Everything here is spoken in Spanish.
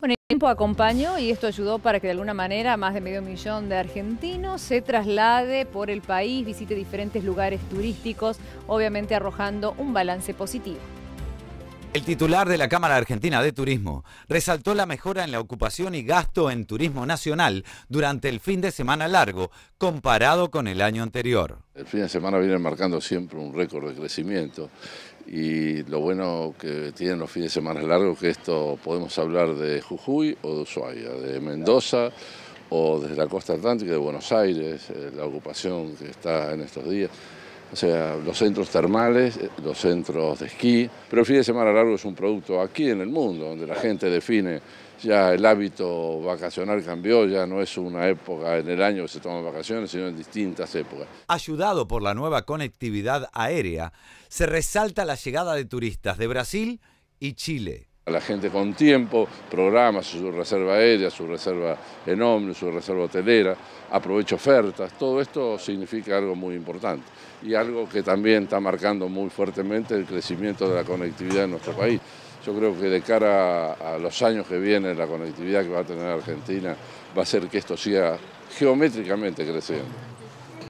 Bueno, el tiempo acompañó y esto ayudó para que de alguna manera más de medio millón de argentinos se traslade por el país, visite diferentes lugares turísticos, obviamente arrojando un balance positivo. El titular de la Cámara Argentina de Turismo resaltó la mejora en la ocupación y gasto en turismo nacional durante el fin de semana largo comparado con el año anterior. El fin de semana viene marcando siempre un récord de crecimiento y lo bueno que tienen los fines de semana largos que esto podemos hablar de Jujuy o de Ushuaia, de Mendoza o desde la costa atlántica de Buenos Aires, eh, la ocupación que está en estos días. O sea, los centros termales, eh, los centros de esquí, pero el fin de semana largo es un producto aquí en el mundo, donde la gente define, ya el hábito vacacional cambió, ya no es una época en el año que se toman vacaciones, sino en distintas épocas. Ayudado por la nueva conectividad aérea, se resalta la llegada de turistas de Brasil y Chile. A la gente con tiempo programa su reserva aérea, su reserva en ómnibus, su reserva hotelera, aprovecha ofertas, todo esto significa algo muy importante y algo que también está marcando muy fuertemente el crecimiento de la conectividad en nuestro país. Yo creo que de cara a, los años que vienen, la conectividad que va a tener Argentina va a ser que esto siga geométricamente creciendo.